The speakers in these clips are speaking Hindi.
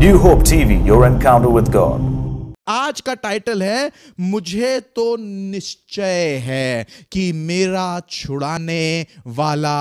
New Hope TV your encounter with God आज का टाइटल है मुझे तो निश्चय है कि मेरा छुड़ाने वाला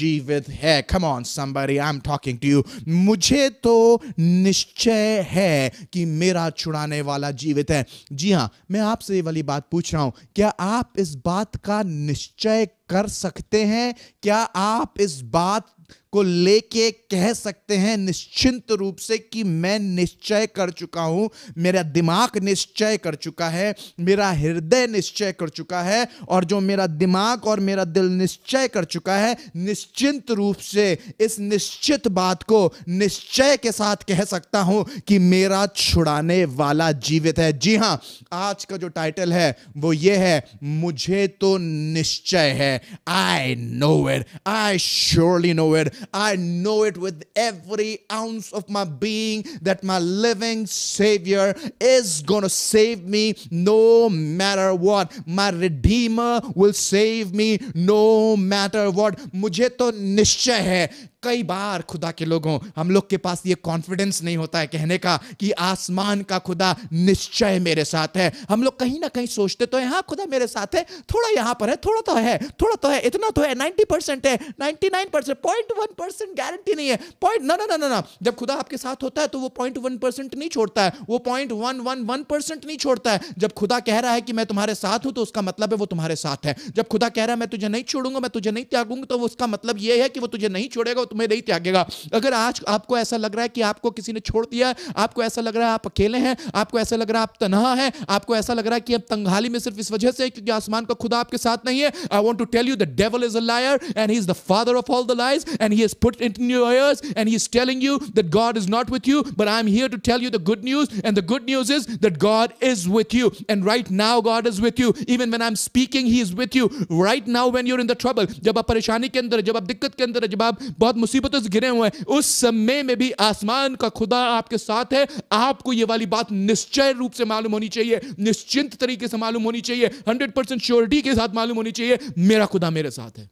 जीवित है come on somebody I am talking to you मुझे तो निश्चय है कि मेरा छुड़ाने वाला जीवित है जी हाँ मैं आपसे ये वाली बात पूछ रहा हूं क्या आप इस बात का निश्चय कर सकते हैं क्या आप इस बात को लेके कह सकते हैं निश्चिंत रूप से कि मैं निश्चय कर चुका हूं मेरा दिमाग निश्चय कर चुका है मेरा हृदय निश्चय कर चुका है और जो मेरा दिमाग और मेरा दिल निश्चय कर चुका है निश्चिंत रूप से इस निश्चित बात को निश्चय के साथ कह सकता हूं कि मेरा छुड़ाने वाला जीवित है जी हां आज का जो टाइटल है वो ये है मुझे तो निश्चय है I know it I surely know it I know it with every ounce of my being that my living Savior is going to save me no matter what. My Redeemer will save me no matter what. मुझे तो निश्चय है कई बार खुदा के लोगों हम लोग के पास ये कॉन्फिडेंस नहीं होता है कहने का कि आसमान का खुदा निश्चय मेरे साथ है हम लोग कहीं ना कहीं सोचते तो है हाँ खुदा मेरे साथ है थोड़ा यहाँ पर है थोड़ा तो है थोड़ा तो है इतना तो है नाइन्टी परसेंट है ninety nine percent point one percent guarantee नहीं है पॉइंट ना ना ना ना जब खुदा आपके साथ होता है तो वो पॉइंट वन परसेंट नहीं छोड़ता है वो point one one one percent नहीं छोड़ता है जब खुदा कह रहा है कि मैं तुम्हारे साथ हूँ तो उसका मतलब है वो तुम्हारे साथ है जब खुदा कह रहा है मैं तुझे नहीं छोड़ूंगा मैं तुझे नहीं त्यागूंगा तो उसका मतलब यह है कि वो तुझे नहीं छोड़ेगा तुम्हें नहीं त्यागेगा अगर आज आपको ऐसा लग रहा है कि आपको किसी ने छोड़ दिया है आपको ऐसा लग रहा है आप अकेले हैं आपको ऐसा लग रहा है आप तनहा है आपको ऐसा लग रहा है कि आप तंगाली में सिर्फ इस वजह से क्योंकि आसमान का खुदा आपके साथ नहीं है I want to tell you the devil is a liar and he is the father of all the lies and he is put in your is telling you telling God is not with you but I am here to tell you the good news and the good news is is God is with you and right now God is with you even when I am speaking he is with you right now when you're in the trouble जब आप परेशानी के अंदर जब आप दिक्कत के अंदर जब आप बहुत मुसीबतों से घिरे हुए हैं उस समय में भी आसमान का खुदा आपके साथ है आपको ये वाली बात निश्चय रूप से मालूम होनी चाहिए निश्चिंत तरीके से मालूम होनी चाहिए हंड्रेड परसेंट श्योरिटी के साथ मालूम होनी चाहिए मेरा खुदा मेरे साथ है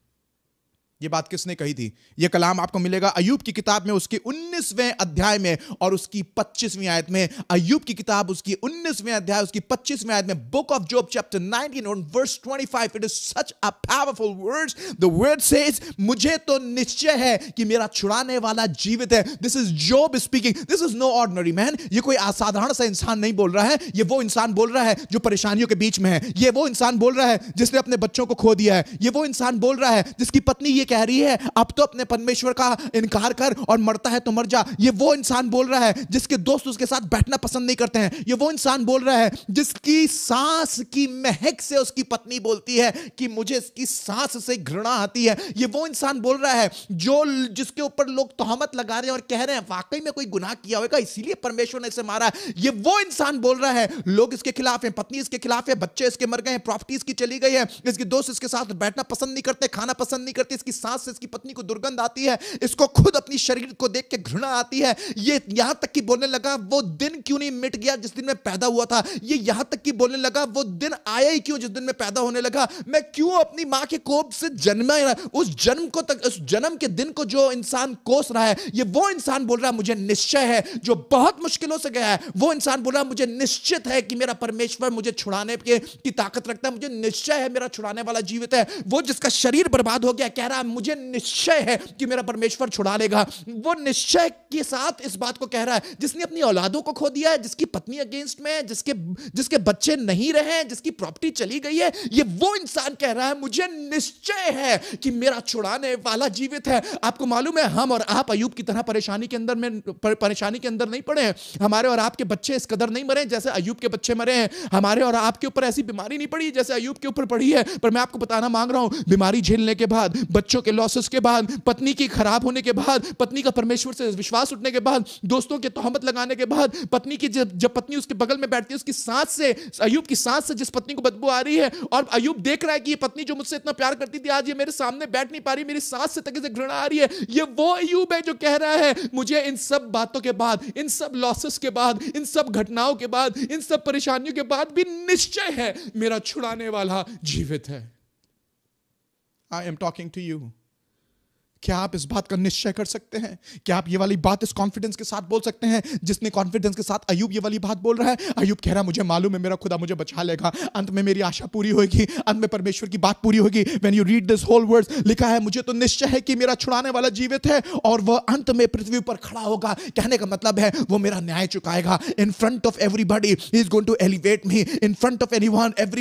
ये बात किसने कही थी यह कलाम आपको मिलेगा अयूब की किताब में उसके 19वें अध्याय में और उसकी 25वीं आयत में अयूब की किताब उसकी 19वें अध्याय उसकी 25वीं आयत में बुक ऑफ जॉब चैप्टर 19 और verse 25 it is such a powerful words the word says मुझे तो निश्चय है कि मेरा छुड़ाने वाला जीवित है this is Job speaking this is no ordinary man ये कोई असाधारण सा इंसान नहीं बोल रहा है ये वो इंसान बोल रहा है जो परेशानियों के बीच में है ये वो इंसान बोल रहा है जिसने अपने बच्चों को खो दिया है ये वो इंसान बोल रहा है जिसकी पत्नी ये कह रही है अब तो अपने परमेश्वर का इनकार कर और मरता है तो मर जा ये वो इंसान बोल रहा है जिसके दोस्त उसके साथ बैठना पसंद नहीं करते हैं ये वो इंसान बोल रहा है जिसकी सांस की महक से उसकी पत्नी बोलती है कि मुझे इसकी सांस से घृणा आती है ये वो इंसान बोल रहा है जो जिसके ऊपर लोग तोहमत लगा रहे हैं और कह रहे हैं वाकई में कोई गुनाह किया होगा इसीलिए परमेश्वर ने इसे मारा ये वो इंसान बोल रहा है लोग इसके खिलाफ हैं पत्नी इसके खिलाफ है बच्चे इसके मर गए हैं प्रॉपर्टी इसकी चली गई है इसके दोस्त इसके साथ बैठना पसंद नहीं करते खाना पसंद नहीं करते इसकी सांस से इसकी पत्नी को दुर्गंध आती है इसको खुद अपनी शरीर को देख के घृणा आती है ये यहां तक कि बोलने लगा वो दिन क्यों नहीं मिट गया जिस दिन मैं पैदा हुआ था ये यहां तक कि बोलने लगा वो दिन आया ही क्यों जिस दिन मैं पैदा होने लगा मैं क्यों अपनी माँ के कोप से जन्मा उस जन्म को तक उस जन्म के दिन को जो इंसान कोस रहा है ये वो इंसान बोल रहा मुझे निश्चय है जो बहुत मुश्किलों से गया है वो इंसान बोल रहा मुझे निश्चित है कि मेरा परमेश्वर मुझे छुड़ाने की ताकत रखता है मुझे निश्चय है मेरा छुड़ाने वाला जीवित है वो जिसका शरीर बर्बाद हो गया कह रहा मुझे निश्चय है कि मेरा परमेश्वर छुड़ा लेगा वो निश्चय के साथ इस बात को कह रहा है जिसने अपनी औलादों को खो दिया है जिसकी पत्नी अगेंस्ट में है जिसके जिसके बच्चे नहीं रहे हैं जिसकी प्रॉपर्टी चली गई है ये वो इंसान कह रहा है मुझे निश्चय है कि मेरा छुड़ाने वाला जीवित है आपको मालूम है हम और आप अयुब की तरह परेशानी के अंदर में परेशानी के अंदर नहीं पड़े हैं हमारे और आपके बच्चे इस कदर नहीं मरे जैसे अयुब के बच्चे मरे हैं हमारे और आपके ऊपर ऐसी बीमारी नहीं पड़ी जैसे अयुब के ऊपर पड़ी है पर मैं आपको बताना मांग रहा हूं बीमारी झेलने के बाद बच्चे बच्चों के लॉसेस के बाद पत्नी की खराब होने के बाद पत्नी का परमेश्वर से विश्वास उठने के बाद दोस्तों के तोहमत लगाने के बाद पत्नी की जब जब पत्नी उसके बगल में बैठती है उसकी सांस से अयुब की सांस से जिस पत्नी को बदबू आ रही है और अयुब देख रहा है कि ये पत्नी जो मुझसे इतना प्यार करती थी आज ये मेरे सामने बैठ नहीं पा रही मेरी सांस से तक से घृणा आ रही है ये वो अयुब है जो कह रहा है मुझे इन सब बातों के बाद इन सब लॉसेस के बाद इन सब घटनाओं के बाद इन सब परेशानियों के बाद भी निश्चय है मेरा छुड़ाने वाला जीवित है I am talking to you. क्या आप इस बात का निश्चय कर सकते हैं क्या आप ये वाली बात इस कॉन्फिडेंस के साथ बोल सकते हैं जिसने कॉन्फिडेंस के साथ अयुब ये वाली बात बोल रहा है अयुब कह रहा मुझे मालूम है मेरा खुदा मुझे बचा लेगा अंत में मेरी आशा पूरी होगी अंत में परमेश्वर की बात पूरी होगी when you read this whole word लिखा है मुझे तो निश्चय है कि मेरा छुड़ाने वाला जीवित है और वह अंत में पृथ्वी पर खड़ा होगा कहने का मतलब है वो मेरा न्याय चुकाएगा in front of everybody he is going to elevate me in front of every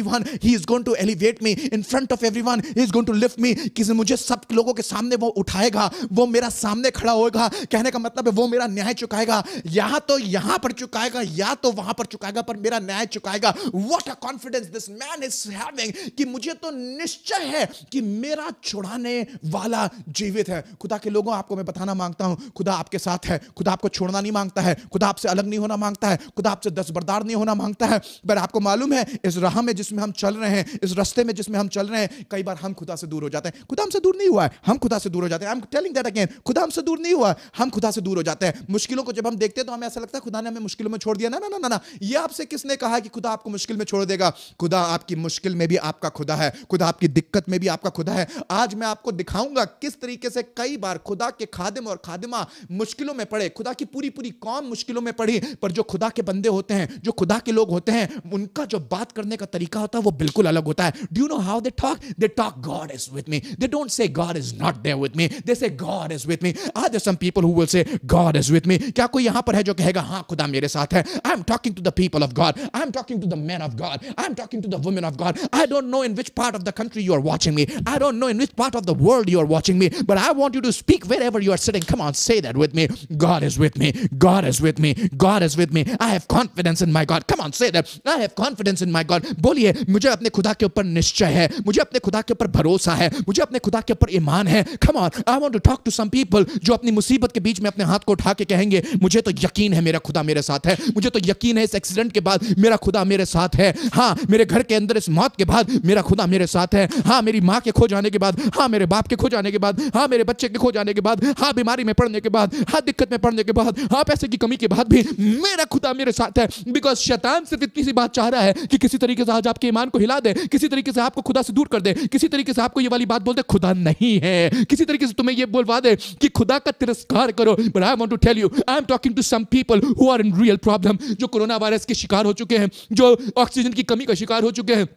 one he is going to elevate me in front of every he is going to lift me किसी मुझे सब लोगों के सामने वो उठाएगा वो मेरा सामने खड़ा होगा कहने का मतलब है वो मेरा न्याय चुकाएगा या तो यहां पर चुकाएगा या तो वहां पर चुकाएगा पर मेरा न्याय चुकाएगा what a confidence this man is having कि मुझे तो निश्चय है कि मेरा छुड़ाने वाला जीवित है खुदा के लोगों आपको मैं बताना मांगता हूं खुदा आपके साथ है खुदा आपको छोड़ना नहीं मांगता है खुदा आपसे अलग नहीं होना मांगता है खुदा आपसे दस बरदार नहीं होना मांगता है पर आपको मालूम है इस राह में जिसमें हम चल रहे हैं इस रस्ते में जिसमें हम चल रहे हैं कई बार हम खुदा से दूर हो जाते हैं खुदा हमसे दूर नहीं हुआ है हम खुदा से दूर हो जाते हैं जाते हैं I am telling that again खुदा हमसे दूर नहीं हुआ हम खुदा से दूर हो जाते हैं मुश्किलों को जब हम देखते हैं तो हमें ऐसा लगता है खुदा ने हमें मुश्किलों में छोड़ दिया ना ना ना ना ना ये आपसे किसने कहा कि खुदा आपको मुश्किल में छोड़ देगा खुदा आपकी मुश्किल में भी आपका खुदा है खुदा आपकी दिक्कत में भी आपका खुदा है आज मैं आपको दिखाऊंगा किस तरीके से कई बार खुदा के खादिम और खादिमा मुश्किलों में पड़े खुदा की पूरी पूरी कौम मुश्किलों में पड़ी पर जो खुदा के बंदे होते हैं जो खुदा के लोग होते हैं उनका जो बात करने का तरीका होता है वो बिल्कुल अलग होता है do you know how they talk they talk God is with me they don't say God is not there with me They say God is with me. Are there some people who will say God is with me? क्या कोई यहाँ पर है जो कहेगा हाँ खुदा मेरे साथ है I am talking to the people of God I am talking to the man of God I am talking to the women of God I don't know in which part of the country you are watching me I don't know in which part of the world you are watching me but I want you to speak wherever you are sitting come on say that with me God is with me God is with me God is with me I have confidence in my God come on say that I have confidence in my God बोलिए मुझे अपने खुदा के ऊपर निश्चय है मुझे अपने खुदा के ऊपर भरोसा है मुझे अपने खुदा के ऊपर ईमान है come on I want to talk to some people जो अपनी मुसीबत के बीच में अपने हाथ को उठा के कहेंगे मुझे तो यकीन है मेरा खुदा मेरे साथ है मुझे तो यकीन है इस एक्सीडेंट के बाद मेरा खुदा मेरे साथ है हाँ मेरे घर के अंदर इस मौत के बाद मेरा खुदा मेरे साथ है हाँ मेरी माँ के खो जाने के बाद हाँ मेरे बाप के खो जाने के बाद हाँ मेरे बच्चे के खो जाने के बाद हाँ बीमारी में पड़ने के बाद हाँ दिक्कत में पड़ने के बाद हाँ पैसे की कमी के बाद भी मेरा खुदा मेरे साथ है बिकॉज शैतान सिर्फ इतनी सी बात चाह रहा है कि किसी तरीके से आज आपके ईमान को हिला दे किसी तरीके से आपको खुदा से दूर कर दे किसी तरीके से आपको ये वाली बात बोल दे खुदा नहीं है किसी तरीके चीज तुम्हें ये बोलवा दे कि खुदा का तिरस्कार करो but I want to tell you I am talking to some people who are in real problem जो कोरोना वायरस के शिकार हो चुके हैं जो ऑक्सीजन की कमी का शिकार हो चुके हैं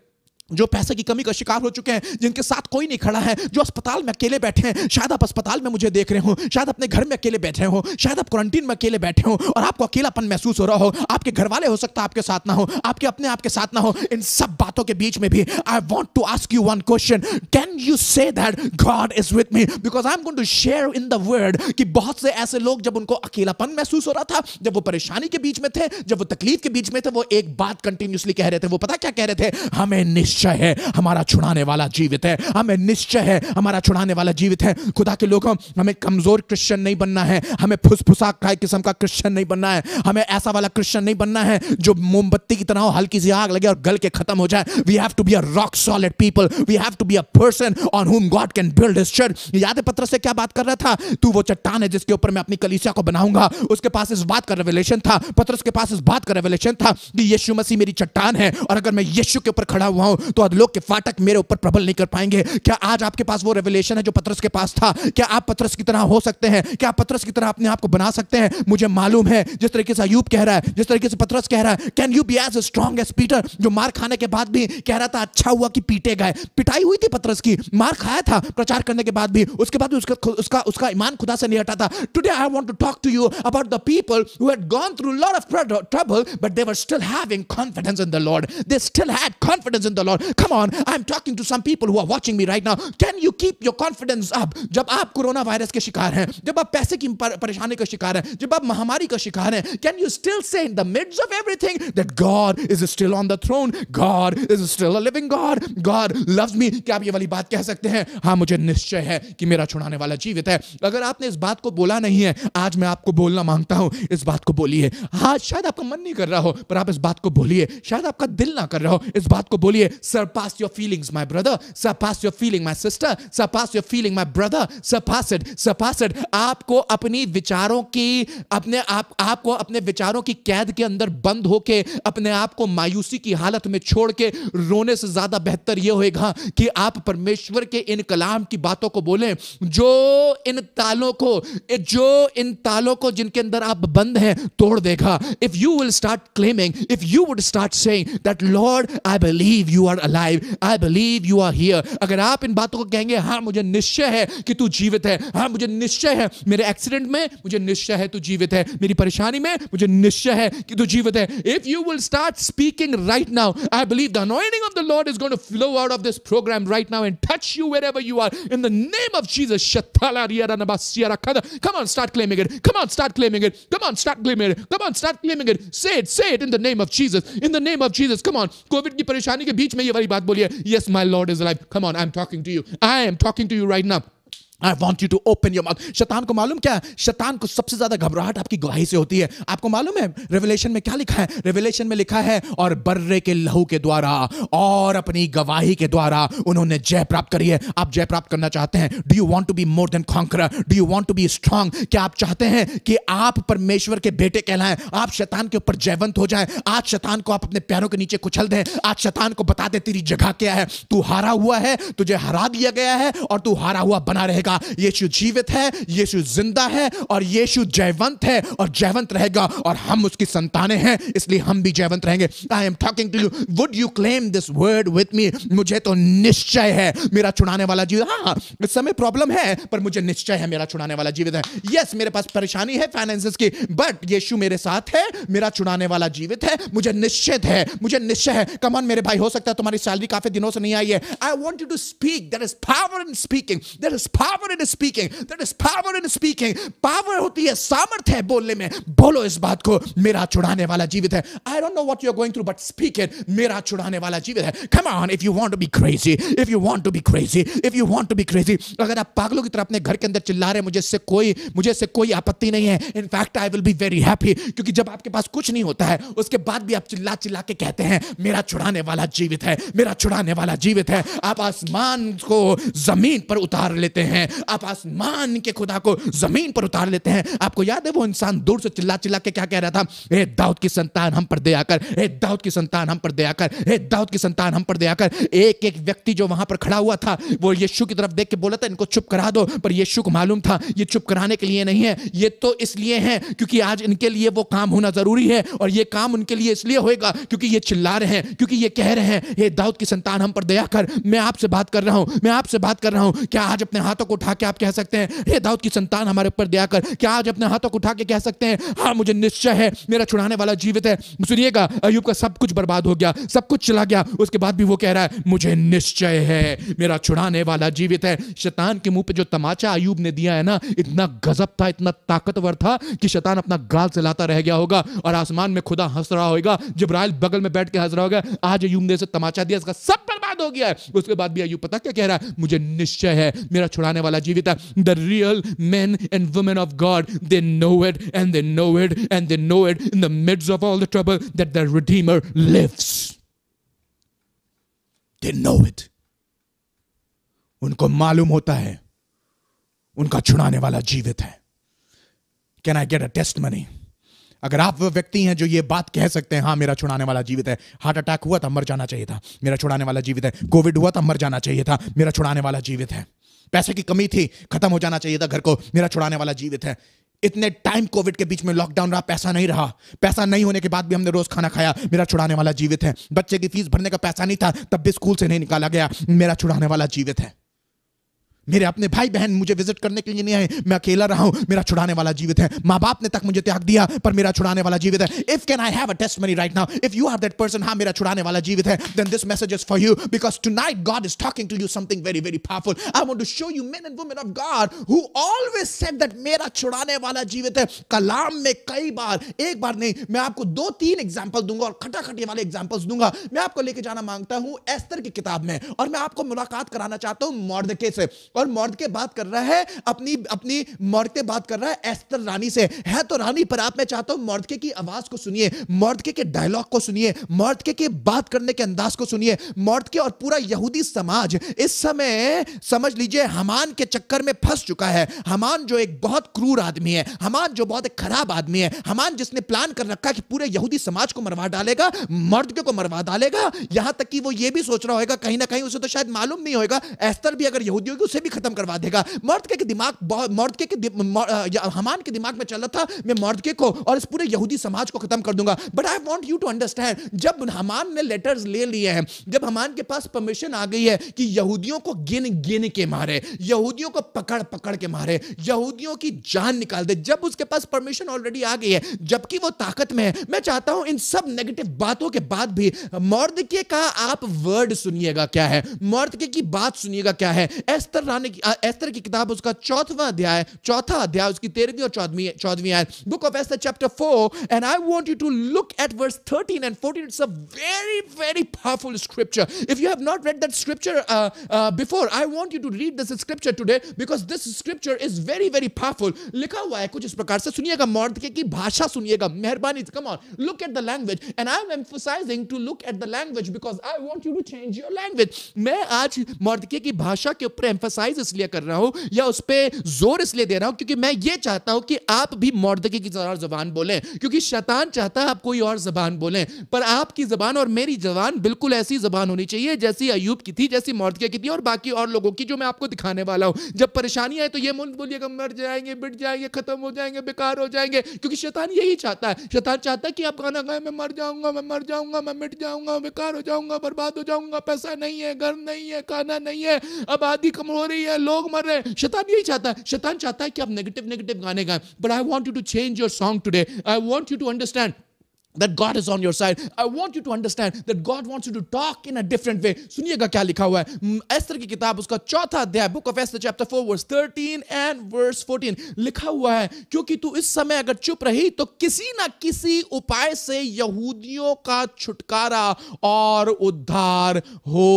जो पैसे की कमी का शिकार हो चुके हैं जिनके साथ कोई नहीं खड़ा है जो अस्पताल में अकेले बैठे हैं शायद आप अस्पताल में मुझे देख रहे हो शायद अपने घर में अकेले बैठे हो शायद आप क्वारंटीन में अकेले बैठे हो और आपको अकेलापन महसूस हो रहा हो आपके घर वाले हो सकता है आपके साथ ना हो आपके अपने आपके साथ ना हो इन सब बातों के बीच में भी I want to ask you one question can you say that God is with me because I am going to share in the world कि बहुत से ऐसे लोग जब उनको अकेलापन महसूस हो रहा था जब वो परेशानी के बीच में थे जब वो तकलीफ के बीच में थे वो एक बात कंटिन्यूसली कह रहे थे वो पता क्या कह रहे थे हमें निश्चय है हमारा छुड़ाने वाला जीवित है हमें निश्चय है हमारा छुड़ाने वाला जीवित है खुदा के लोगों हमें कमजोर क्रिश्चियन नहीं बनना है हमें फुसफुसा का किस्म का क्रिश्चियन नहीं बनना है हमें ऐसा वाला क्रिश्चियन नहीं बनना है जो मोमबत्ती की तरह हल्की सी आग लगे और गल के खत्म हो जाए we have to be a rock solid people we have to be a person on whom God can build his church याद है पत्र से क्या बात कर रहा था तू वो चट्टान है जिसके ऊपर मैं अपनी कलीसिया को बनाऊंगा उसके पास इस बात का रेवलेशन था पत्रस के पास इस बात का रेवलेशन था कि यीशु मसीह मेरी चट्टान है और अगर मैं यीशु के ऊपर खड़ा हुआ हूं तो अधलोक के फाटक मेरे ऊपर प्रबल नहीं कर पाएंगे क्या आज आपके पास वो रेवलेशन है जो पत्रस के पास था क्या आप पत्रस की तरह हो सकते हैं क्या आप पत्रस की तरह अपने आप को बना सकते हैं मुझे मालूम है जिस तरीके से अयूब कह रहा है जिस तरीके से पत्रस कह रहा है can you be as strong as Peter जो मार खाने के बाद भी कह रहा था अच्छा हुआ कि पीटे गए पिटाई हुई थी पत्रस की मार खाया था प्रचार करने के बाद भी उसके बाद उसका उसका उसका ईमान खुदा से नहीं हटा था today I want to talk to you about the people who had gone through lot of trouble but they were still having confidence in the Lord they still had confidence in the Lord Lord. Come on, I'm talking to some people who are watching me right now. Can you keep your confidence up? जब आप कोरोना वायरस के शिकार हैं जब आप पैसे की परेशानी का शिकार हैं जब आप महामारी का शिकार हैं can you still say in the midst of everything that God is still on the throne God is still a living God God loves me क्या आप ये वाली बात कह सकते हैं हाँ मुझे निश्चय है कि मेरा छुड़ाने वाला जीवित है अगर आपने इस बात को बोला नहीं है आज मैं आपको बोलना मांगता हूं इस बात को बोलिए हाँ शायद आपका मन नहीं कर रहा हो पर आप इस बात को बोलिए शायद आपका दिल ना कर रहा हो इस बात को बोलिए Surpass your feelings, my brother. Surpass your feeling, my sister. Surpass your feeling, my brother. Surpass it. Surpass it. आपको अपनी विचारों की अपने आप आपको अपने विचारों की कैद के अंदर बंद होके अपने आप को मायूसी की हालत में छोड़ के रोने से ज्यादा बेहतर यह होएगा कि आप परमेश्वर के इन कलाम की बातों को बोलें जो इन तालों को जो इन तालों को जिनके अंदर आप बंद हैं तोड़ देगा if you will start claiming if you would start saying that Lord I believe you Alive, I believe you are here. Here अगर आप इन बातों को कहेंगे हाँ मुझे निश्चय है कि तू जीवित है हाँ मुझे निश्चय है मेरे एक्सीडेंट में मुझे निश्चय है तू जीवित है मेरी परेशानी में मुझे निश्चय है कि तू जीवित है if you will start speaking right now I believe the anointing of the Lord is going to flow out of this program right now and touch you wherever you are. In the name of Jesus. Come on, start claiming it. Come on, start claiming it. Come on, start claiming it. Come on, start claiming it. Say it, say it in the name of Jesus. In the name of Jesus. Come on. COVID की परेशानी के बीच आपने ये वाली बात बोली है yes my Lord is alive come on I am talking to you I am talking to you right now I want you to open your mouth शैतान को मालूम क्या शैतान को सबसे ज्यादा घबराहट आपकी गवाही से होती है आपको मालूम है रेवलेशन में क्या लिखा है रेवलेशन में लिखा है और बर्रे के लहू के द्वारा और अपनी गवाही के द्वारा उन्होंने जय प्राप्त करी है आप जय प्राप्त करना चाहते हैं do you want to be more than conquer do you want to be strong क्या आप चाहते हैं कि आप परमेश्वर के बेटे कहलाएं आप शैतान के ऊपर जयवंत हो जाए आज शैतान को आप अपने पैरों के नीचे कुचल दें आज शैतान को बता दे तेरी जगह क्या है तू हारा हुआ है तुझे हरा दिया गया है और तू हारा हुआ बना रहेगा का यीशु जीवित है यीशु जिंदा है और यीशु जयवंत है और जयवंत रहेगा और हम उसकी संतानें हैं इसलिए हम भी जयवंत रहेंगे I am talking to you would you claim this word with me मुझे तो निश्चय है मेरा छुड़ाने वाला जीवित हाँ, हाँ इस समय प्रॉब्लम है पर मुझे निश्चय है मेरा छुड़ाने वाला जीवित है यस yes, मेरे पास परेशानी है फाइनेंस की बट यीशु मेरे साथ है मेरा छुड़ाने वाला जीवित है मुझे निश्चित है मुझे निश्चय है कमान मेरे भाई हो सकता है तुम्हारी सैलरी काफी दिनों से नहीं आई है I want you to speak there is power in speaking there is power power in speaking that is power in speaking power होती है सामर्थ है बोलने में बोलो इस बात को मेरा छुड़ाने वाला जीवित है I don't know what you are going through but speak it मेरा छुड़ाने वाला जीवित है come on if you want to be crazy if you want to be crazy if you want to be crazy अगर आप पागलों की तरह अपने घर के अंदर चिल्ला रहे मुझे इससे कोई मुझे इससे कोई आपत्ति नहीं है in fact I will be very happy क्योंकि जब आपके पास कुछ नहीं होता है उसके बाद भी आप चिल्ला चिल्ला के कहते हैं मेरा छुड़ाने वाला जीवित है मेरा छुड़ाने वाला जीवित है आप आसमान को जमीन पर उतार लेते हैं आप आसमान के खुदा को जमीन पर उतार लेते हैं आपको याद है वो इंसान दूर से चिल्ला चिल्ला के क्या कह रहा था हे दाऊद की संतान हम पर दया कर हे दाऊद की संतान हम पर दया कर हे दाऊद की संतान हम पर दया कर एक एक व्यक्ति जो वहां पर खड़ा हुआ था वो यीशु की तरफ देख के बोला था इनको चुप करा दो पर यीशु को मालूम था ये चुप कराने के लिए नहीं है ये तो इसलिए है क्योंकि आज इनके लिए वो काम होना जरूरी है और ये काम उनके लिए इसलिए होएगा क्योंकि ये चिल्ला रहे हैं क्योंकि ये कह रहे हैं हे दाऊद की संतान हम पर दया कर मैं आपसे बात कर रहा हूं मैं आपसे बात कर रहा हूं क्या आज अपने हाथों को को उठा के आप कह सकते हैं हे दाऊद की संतान हमारे ऊपर दया कर क्या आज अपने हाथों को उठा के कह सकते हैं हाँ मुझे निश्चय है मेरा छुड़ाने वाला जीवित है सुनिएगा अयुब का सब कुछ बर्बाद हो गया सब कुछ चला गया उसके बाद भी वो कह रहा है मुझे निश्चय है मेरा छुड़ाने वाला जीवित है शैतान के मुंह पर जो तमाचा अयुब ने दिया है ना इतना गजब था इतना ताकतवर था कि शैतान अपना गाल से रह गया होगा और आसमान में खुदा हंस रहा होगा जब बगल में बैठ के हंस रहा होगा आज अयुब ने तमाचा दिया इसका सब पर आजाद हो गया है उसके बाद भी आयु पता क्या कह रहा है मुझे निश्चय है मेरा छुड़ाने वाला जीवित है the real man and women of God they know it and they know it and they know it in the midst of all the trouble that the redeemer lives they know it उनको मालूम होता है उनका छुड़ाने वाला जीवित है can I get a testimony अगर आप वह व्यक्ति हैं जो ये बात कह सकते हैं हाँ मेरा छुड़ाने वाला जीवित है हार्ट अटैक हुआ था मर जाना चाहिए था मेरा छुड़ाने वाला जीवित है कोविड हुआ था मर जाना चाहिए था मेरा छुड़ाने वाला जीवित है पैसे की कमी थी खत्म हो जाना चाहिए था घर को मेरा छुड़ाने वाला जीवित है इतने टाइम कोविड के बीच में लॉकडाउन रहा पैसा नहीं रहा पैसा नहीं होने के बाद भी हमने रोज खाना खाया मेरा छुड़ाने वाला जीवित है बच्चे की फीस भरने का पैसा नहीं था तब भी स्कूल से नहीं निकाला गया मेरा छुड़ाने वाला जीवित है मेरे अपने भाई बहन मुझे विजिट करने के लिए नहीं आए मैं अकेला रहा हूं मेरा छुड़ाने वाला जीवित है माँ बाप ने तक मुझे त्याग दिया पर मेरा छुड़ाने वाला जीवित है if can I have a testimony right now if you have that person हाँ मेरा छुड़ाने वाला जीवित है then this message is for you because tonight God is talking to you something very very powerful I want to show you man and women of God who always said that मेरा छुड़ाने वाला जीवित है कलाम में कई बार एक बार नहीं मैं आपको दो तीन एग्जाम्पल दूंगा और खटाखटी वाले एग्जाम्पल दूंगा मैं आपको लेके जाना मांगता हूं एस्तर की किताब में और मैं आपको मुलाकात कराना चाहता हूं मॉर्दके से और मौत के बात कर रहा है अपनी अपनी मौत के बात कर रहा है एस्तर रानी से है तो रानी पर आप मैं चाहता हूं मौर्दके की आवाज को सुनिए मौत के डायलॉग को सुनिए मौत के बात करने के अंदाज को सुनिए के और पूरा यहूदी समाज इस समय समझ लीजिए हमान के चक्कर में फंस चुका है हमान जो एक बहुत क्रूर आदमी है हमान जो बहुत एक खराब आदमी है हमान जिसने प्लान कर रखा कि पूरे यहूदी समाज को मरवा डालेगा के को मरवा डालेगा यहां तक कि वो ये भी सोच रहा होगा कहीं ना कहीं उसे तो शायद मालूम नहीं होगा एस्तर भी अगर यहूदियों की उसे भी खत्म करवा देगा मर्द के दिमाग मर्द के, हमान के दिमाग में चल रहा था मैं मर्द के को और इस पूरे यहूदी समाज को खत्म कर दूंगा but I want you to understand जब हमान ने लेटर्स ले लिए हैं जब हमान के पास परमिशन आ गई है कि यहूदियों को गिन गिन के मारे यहूदियों को पकड़ पकड़ के मारे यहूदियों की जान निकाल दे जब उसके पास परमिशन ऑलरेडी आ गई है जबकि वो ताकत में है मैं चाहता हूं इन सब नेगेटिव बातों के बाद भी मर्द के का आप वर्ड सुनिएगा क्या है मर्द के की बात सुनिएगा क्या है एस्तर पुराने एस्तर की किताब उसका चौथवा अध्याय चौथा अध्याय उसकी तेरहवीं और चौदवी चौदवी आय book of Esther chapter four and I want you to look at verse thirteen and fourteen it's a very very powerful scripture if you have not read that scripture before I want you to read this scripture today because this scripture is very very powerful लिखा हुआ है कुछ इस प्रकार से सुनिएगा के की भाषा सुनिएगा मेहरबानी come on look at the language and I am emphasizing to look at the language because I want you to change your language मैं आज के की भाषा के ऊपर एम्फोसाइज एम्फोसाइज इसलिए कर रहा हूं या उस पर जोर इसलिए दे रहा हूं क्योंकि मैं ये चाहता हूं कि आप भी मौदगी की जबान बोलें क्योंकि शैतान चाहता है आप कोई और जबान बोलें पर आपकी जबान और मेरी जबान बिल्कुल ऐसी जबान होनी चाहिए जैसी अयूब की थी जैसी मौदगी की थी और बाकी और लोगों की जो मैं आपको दिखाने वाला हूं जब परेशानी आए तो ये मुल्क बोलिएगा मर जाएंगे बिट जाएंगे खत्म हो जाएंगे बेकार हो जाएंगे क्योंकि शैतान यही चाहता है शैतान चाहता है कि आप गाना गाए मैं मर जाऊंगा मैं मर जाऊंगा मैं मिट जाऊंगा बेकार हो जाऊंगा बर्बाद हो जाऊंगा पैसा नहीं है घर नहीं है खाना नहीं है आबादी कमजोर रही है लोग मर रहे हैं शैतान यही चाहता है शैतान चाहता है कि आप नेगेटिव नेगेटिव गाने गाएं but I want you to change your song today I want you to understand that God is on your side. I want you to understand that God wants you to talk in a different way. सुनिएगा क्या लिखा हुआ है एस्तर की किताब उसका चौथा अध्याय book of Esther chapter 4 verse 13 and verse 14 लिखा हुआ है क्योंकि तू इस समय अगर चुप रही तो किसी ना किसी उपाय से यहूदियों का छुटकारा और उद्धार हो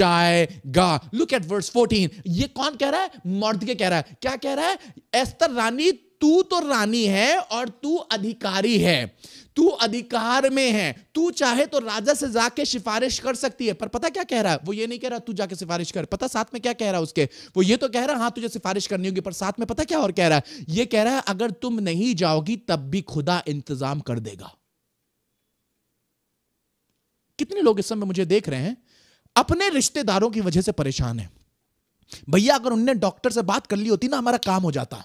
जाएगा लुक एट वर्स फोर्टीन ये कौन कह रहा है मर्द के कह रहा है क्या कह रहा है एस्तर रानी तू तो रानी है और तू अधिकारी है तू अधिकार में है तू चाहे तो राजा से जाके सिफारिश कर सकती है पर पता क्या कह रहा है वो ये नहीं कह रहा तू जाके सिफारिश कर पता साथ में क्या कह रहा है उसके वो ये तो कह रहा है हाँ तुझे सिफारिश करनी होगी पर साथ में पता क्या और कह रहा है ये कह रहा है अगर तुम नहीं जाओगी तब भी खुदा इंतजाम कर देगा कितने लोग इस समय मुझे देख रहे हैं अपने रिश्तेदारों की वजह से परेशान है भैया अगर उनने डॉक्टर से बात कर ली होती ना हमारा काम हो जाता है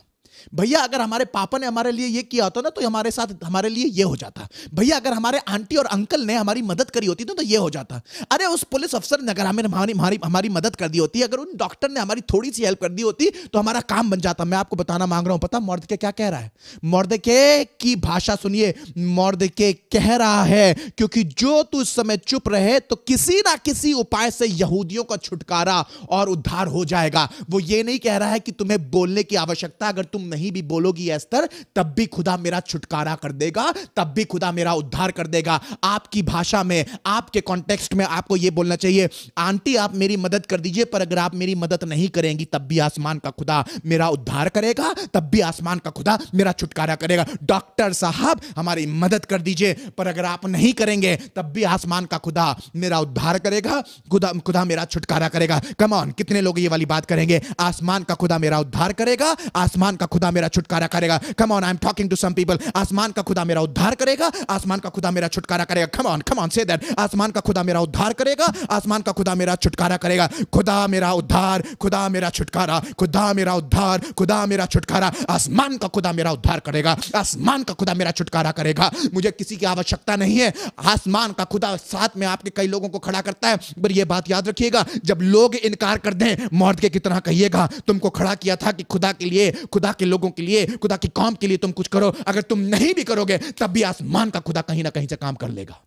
भैया अगर हमारे पापा ने हमारे लिए ये किया होता ना तो हमारे साथ हमारे लिए ये हो जाता भैया अगर हमारे आंटी और अंकल ने हमारी मदद करी होती तो ये हो जाता अरे उस पुलिस अफसर ने अगर हमें हमारी हमारी हमारी मदद कर दी होती अगर उन डॉक्टर ने हमारी थोड़ी सी हेल्प कर दी होती तो हमारा काम बन जाता मैं आपको बताना मांग रहा हूं पता मौर्द के क्या कह रहा है मौर्द के की भाषा सुनिए मौर्द के कह रहा है क्योंकि जो तू इस समय चुप रहे तो किसी ना किसी उपाय से यहूदियों का छुटकारा और उद्धार हो जाएगा वो ये नहीं कह रहा है कि तुम्हें बोलने की आवश्यकता अगर तुम तुम नहीं भी बोलोगी एस्तर तब भी खुदा मेरा छुटकारा कर देगा तब भी खुदा मेरा उद्धार कर देगा आपकी भाषा में आपके कॉन्टेक्स्ट में आपको यह बोलना चाहिए आंटी आप मेरी मदद कर दीजिए पर अगर आप मेरी मदद नहीं करेंगी तब भी आसमान का खुदा मेरा उद्धार करेगा तब भी आसमान का खुदा मेरा छुटकारा करेगा डॉक्टर साहब हमारी मदद कर दीजिए पर अगर आप नहीं करेंगे तब भी आसमान का खुदा मेरा उद्धार करेगा खुदा खुदा मेरा छुटकारा करेगा कम ऑन कितने लोग ये वाली बात करेंगे आसमान का खुदा मेरा उद्धार करेगा आसमान का खुदा मेरा छुटकारा करेगा come on I am talking to some people आसमान का खुदा मेरा उद्धार करेगा आसमान का खुदा मेरा छुटकारा करेगा come on come on say that आसमान का खुदा मेरा उद्धार करेगा आसमान का खुदा मेरा छुटकारा करेगा खुदा मेरा उद्धार खुदा मेरा छुटकारा खुदा मेरा उद्धार खुदा मेरा छुटकारा आसमान का खुदा मेरा उद्धार करेगा आसमान का खुदा मेरा छुटकारा करेगा मुझे किसी की आवश्यकता नहीं है आसमान का खुदा साथ में आपके कई लोगों को खड़ा करता है पर यह बात याद रखिएगा जब लोग इनकार कर दें मौत के कितना कहिएगा तुमको खड़ा किया था कि खुदा के लिए खुदा के के लोगों के लिए खुदा के काम के लिए तुम कुछ करो अगर तुम नहीं भी करोगे तब भी आसमान का खुदा कहीं ना कहीं से काम कर लेगा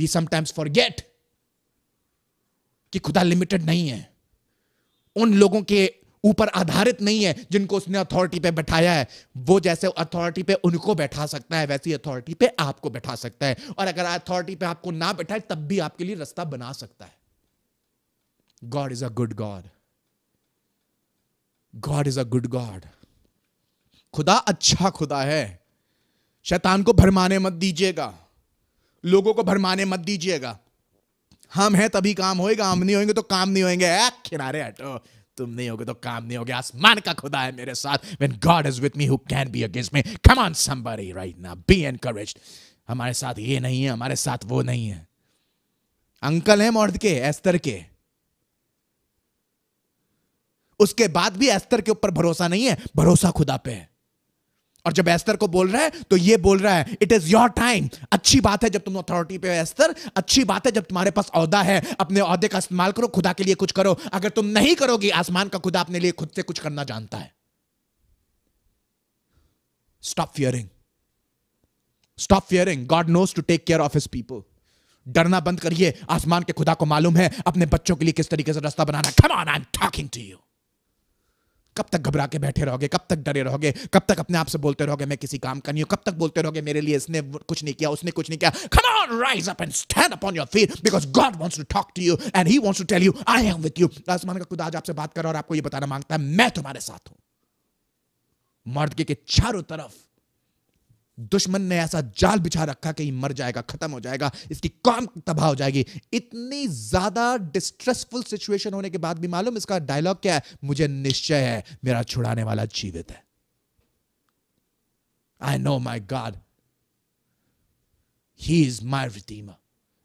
वी समटाइम्स फॉर गेट कि खुदा लिमिटेड नहीं है उन लोगों के ऊपर आधारित नहीं है जिनको उसने अथॉरिटी पे बैठाया है वो जैसे अथॉरिटी पे उनको बैठा सकता है वैसी अथॉरिटी पे आपको बैठा सकता है और अगर अथॉरिटी पे आपको ना बैठाए तब भी आपके लिए रास्ता बना सकता है God is a good God God is a good God खुदा अच्छा खुदा है शैतान को भरमाने मत दीजिएगा लोगों को भरमाने मत दीजिएगा हम हैं तभी काम होएगा हम नहीं होंगे तो काम नहीं होंगे किनारे हटो तुम नहीं होगे तो काम नहीं होगे आसमान का खुदा है मेरे साथ when God is with me who can be against me come on somebody right now be encourage हमारे साथ ये नहीं है हमारे साथ वो नहीं है अंकल है मर्द के एस्तर के उसके बाद भी एस्तर के ऊपर भरोसा नहीं है भरोसा खुदा पे है और जब एस्तर को बोल रहा है तो ये बोल रहा है इट इज योर टाइम अच्छी बात है जब तुम अथॉरिटी पे हो एस्तर अच्छी बात है जब तुम्हारे पास अहदा है अपने औहदे का इस्तेमाल करो खुदा के लिए कुछ करो अगर तुम नहीं करोगी आसमान का खुदा अपने लिए खुद से कुछ करना जानता है stop fearing stop fearing God knows to take care of his people डरना बंद करिए आसमान के खुदा को मालूम है अपने बच्चों के लिए किस तरीके से रास्ता बनाना come on I am talking to you कब तक घबरा के बैठे रहोगे कब तक डरे रहोगे कब तक अपने आप से बोलते रहोगे मैं किसी काम का नहीं हूं कब तक बोलते रहोगे मेरे लिए इसने कुछ नहीं किया उसने कुछ नहीं किया come on rise up and stand upon your feet because god wants to talk to you and he wants to tell you i am with you आसमान का खुद आज आपसे बात कर रहा और आपको यह बताना मांगता है मैं तुम्हारे साथ हूं मर्द के, के चारों तरफ दुश्मन ने ऐसा जाल बिछा रखा कि मर जाएगा खत्म हो जाएगा इसकी काम तबाह हो जाएगी इतनी ज्यादा डिस्ट्रेसफुल सिचुएशन होने के बाद भी मालूम इसका डायलॉग क्या है मुझे निश्चय है मेरा छुड़ाने वाला जीवित है I know my God he is my redeemer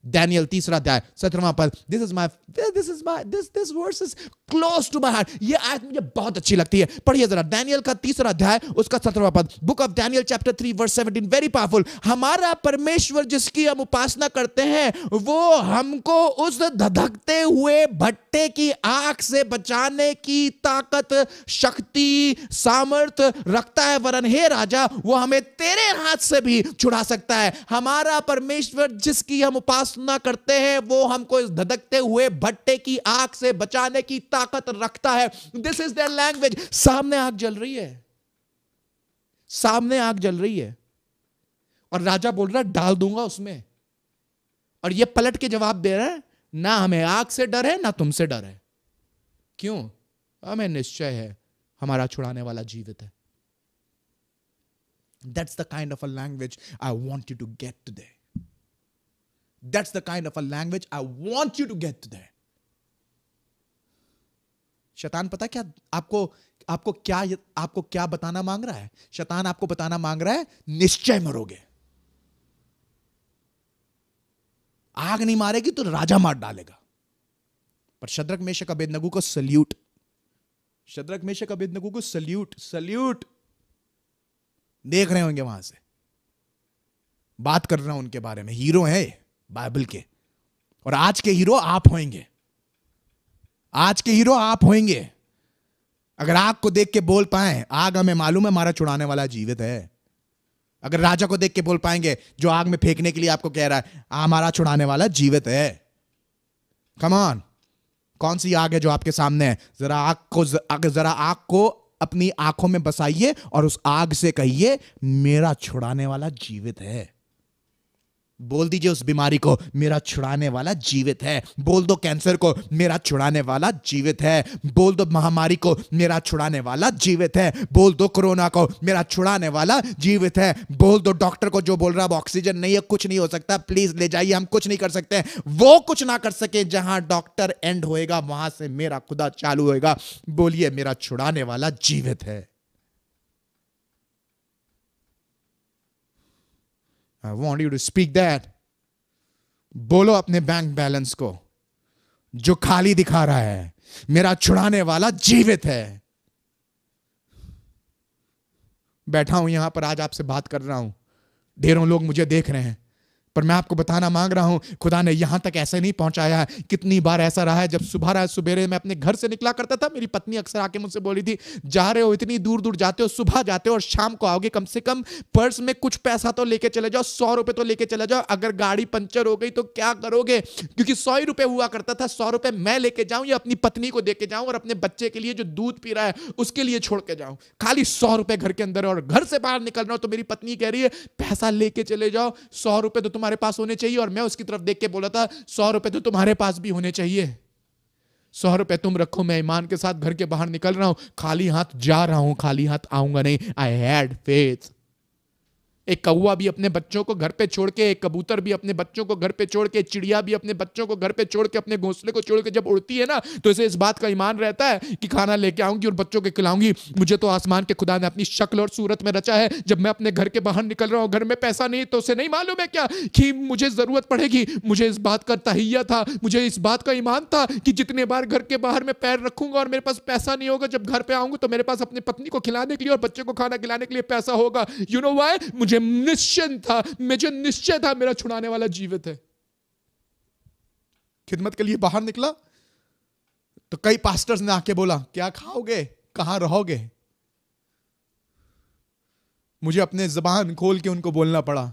Daniel तीसरा अध्याय सत्रवा पद this is my this is my this this verse is close to my heart ये आयत मुझे बहुत अच्छी लगती है पढ़िए जरा डैनियल का तीसरा अध्याय उसका सत्रवा पद book of Daniel chapter three verse seventeen very powerful हमारा परमेश्वर जिसकी हम उपासना करते हैं वो हमको उस धधकते हुए भट्टे की आग से बचाने की ताकत शक्ति सामर्थ रखता है वरन हे राजा वो हमें तेरे हाथ से भी छुड़ा सकता है हमारा परमेश्वर जिसकी हम उपास तमसना करते हैं वो हमको इस धधकते हुए भट्टे की आग से बचाने की ताकत रखता है दिस इज देयर लैंग्वेज सामने आग जल रही है सामने आग जल रही है और राजा बोल रहा डाल दूंगा उसमें और ये पलट के जवाब दे रहा है ना हमें आग से डर है ना तुमसे डर है क्यों हमें निश्चय है हमारा छुड़ाने वाला जीवित है that's the kind of a language I want you to get they That's the kind of a language I want you to get there. शैतान पता क्या आपको आपको क्या आपको क्या बताना मांग रहा है शैतान आपको बताना मांग रहा है निश्चय मरोगे आग नहीं मारेगी तो राजा मार डालेगा पर शद्रक मेशक अबेदनगु को सल्यूट शद्रक मेशक अबेदनगु को सल्यूट सल्यूट देख रहे होंगे वहां से बात कर रहा हूं उनके बारे में हीरो है बाइबल के और आज के हीरो आप होंगे आज के हीरो आप होंगे अगर आग को देख के बोल पाए आग हमें मालूम है हमारा छुड़ाने वाला जीवित है अगर राजा को देख के बोल पाएंगे जो आग में फेंकने के लिए आपको कह रहा है हमारा छुड़ाने वाला जीवित है कमान कौन सी आग है जो आपके सामने है जरा आग को जरा आग को अपनी आंखों में बसाइए और उस आग से कहिए मेरा छुड़ाने वाला जीवित है बोल दीजिए उस बीमारी को मेरा छुड़ाने वाला जीवित है बोल दो कैंसर को मेरा छुड़ाने वाला जीवित है बोल दो महामारी को मेरा छुड़ाने वाला जीवित है बोल दो कोरोना को मेरा छुड़ाने वाला जीवित है बोल दो डॉक्टर को जो बोल रहा है ऑक्सीजन नहीं है कुछ नहीं हो सकता प्लीज ले जाइए हम कुछ नहीं कर सकते वो कुछ ना कर सके जहां डॉक्टर एंड होएगा वहां से मेरा खुदा चालू होएगा बोलिए मेरा छुड़ाने वाला जीवित है I want you to speak that बोलो अपने बैंक बैलेंस को जो खाली दिखा रहा है मेरा छुड़ाने वाला जीवित है बैठा हूं यहां पर आज आपसे बात कर रहा हूं ढेरों लोग मुझे देख रहे हैं पर मैं आपको बताना मांग रहा हूं खुदा ने यहां तक ऐसे नहीं पहुंचाया है कितनी बार ऐसा रहा है जब सुबह रात सुबेरे मैं अपने घर से निकला करता था मेरी पत्नी अक्सर आके मुझसे बोली थी जा रहे हो इतनी दूर दूर जाते हो सुबह जाते हो और शाम को आओगे कम से कम पर्स में कुछ पैसा तो लेके चले जाओ सौ रुपये तो लेके चले जाओ अगर गाड़ी पंचर हो गई तो क्या करोगे क्योंकि सौ ही रुपये हुआ करता था सौ रुपये मैं लेके जाऊँ या अपनी पत्नी को दे के और अपने बच्चे के लिए जो दूध पी रहा है उसके लिए छोड़ के जाऊँ खाली सौ रुपये घर के अंदर और घर से बाहर निकल रहा हूँ तो मेरी पत्नी कह रही है पैसा लेके चले जाओ सौ रुपये तो तुम तुम्हारे पास होने चाहिए और मैं उसकी तरफ देख के बोला था सौ रुपए तो तुम्हारे पास भी होने चाहिए सौ रुपए तुम रखो मैं ईमान के साथ घर के बाहर निकल रहा हूं खाली हाथ जा रहा हूं खाली हाथ आऊंगा नहीं आई हैड फेथ एक कौआ भी अपने बच्चों को घर पे छोड़ के एक कबूतर भी अपने बच्चों को घर पे छोड़ के चिड़िया भी अपने बच्चों को घर पे छोड़ के अपने घोंसले को छोड़ के जब उड़ती है ना तो इसे इस बात का ईमान रहता है कि खाना लेके आऊंगी और बच्चों के खिलाऊंगी मुझे तो आसमान के खुदा ने अपनी शक्ल और सूरत में रचा है जब मैं अपने घर के बाहर निकल रहा हूँ घर में पैसा नहीं तो उसे नहीं मालूम है क्या कि मुझे ज़रूरत पड़ेगी मुझे इस बात का तहिया था मुझे इस बात का ईमान था कि जितने बार घर के बाहर मैं पैर रखूंगा और मेरे पास पैसा नहीं होगा जब घर पर आऊँगा तो मेरे पास अपनी पत्नी को खिलाने के लिए और बच्चे को खाना खिलाने के लिए पैसा होगा यू नो वाई मुझे निश्चिंत था मुझे निश्चय था मेरा छुड़ाने वाला जीवित है खिदमत के लिए बाहर निकला तो कई पास्टर्स ने आके बोला क्या खाओगे कहां रहोगे मुझे अपने जबान खोल के उनको बोलना पड़ा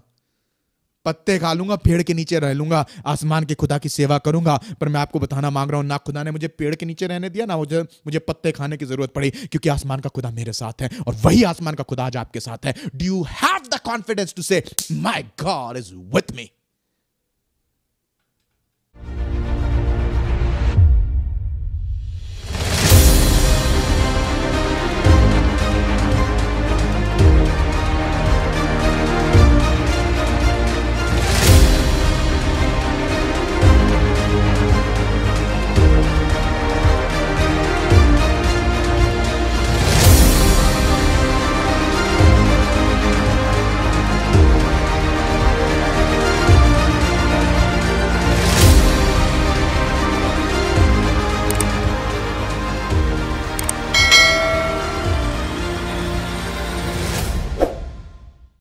पत्ते खा लूंगा पेड़ के नीचे रह लूंगा आसमान के खुदा की सेवा करूंगा पर मैं आपको बताना मांग रहा हूं ना खुदा ने मुझे पेड़ के नीचे रहने दिया ना मुझे मुझे पत्ते खाने की जरूरत पड़ी क्योंकि आसमान का खुदा मेरे साथ है और वही आसमान का खुदा आज आपके साथ है do you have the confidence to say my God is with me